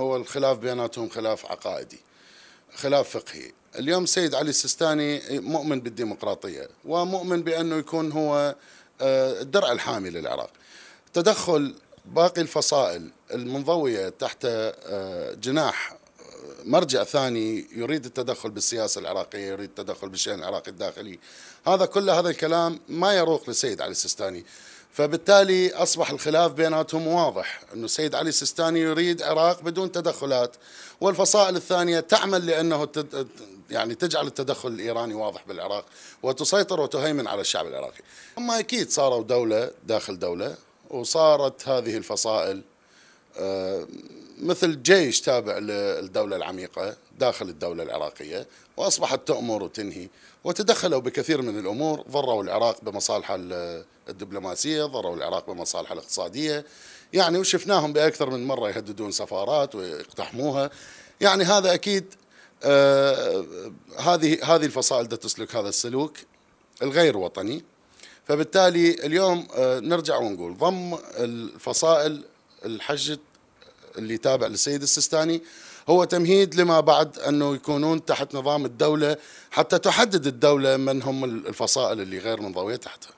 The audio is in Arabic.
هو الخلاف بيناتهم خلاف عقائدي خلاف فقهي اليوم السيد علي السستاني مؤمن بالديمقراطية ومؤمن بأنه يكون هو آه، الدرع الحامي للعراق تدخل باقي الفصائل المنضوية تحت آه، جناح آه، مرجع ثاني يريد التدخل بالسياسة العراقية يريد التدخل بالشأن العراقي الداخلي هذا كل هذا الكلام ما يروق للسيد علي السستاني فبالتالي أصبح الخلاف بيناتهم واضح أن السيد علي السيستاني يريد عراق بدون تدخلات والفصائل الثانية تعمل لأنه تد... يعني تجعل التدخل الإيراني واضح بالعراق وتسيطر وتهيمن على الشعب العراقي أما أكيد صاروا دولة داخل دولة وصارت هذه الفصائل آه، مثل جيش تابع للدولة العميقة داخل الدولة العراقية وأصبحت تأمر وتنهي وتدخلوا بكثير من الأمور ضروا العراق بمصالحه الدبلوماسية ضروا العراق بمصالحه الاقتصادية يعني وشفناهم بأكثر من مرة يهددون سفارات ويقتحموها يعني هذا أكيد آه هذه هذه الفصائل دا تسلك هذا السلوك الغير وطني فبالتالي اليوم آه نرجع ونقول ضم الفصائل الحشد اللي تابع للسيد السيستاني هو تمهيد لما بعد انه يكونون تحت نظام الدوله حتى تحدد الدوله من هم الفصائل اللي غير منضويه تحتها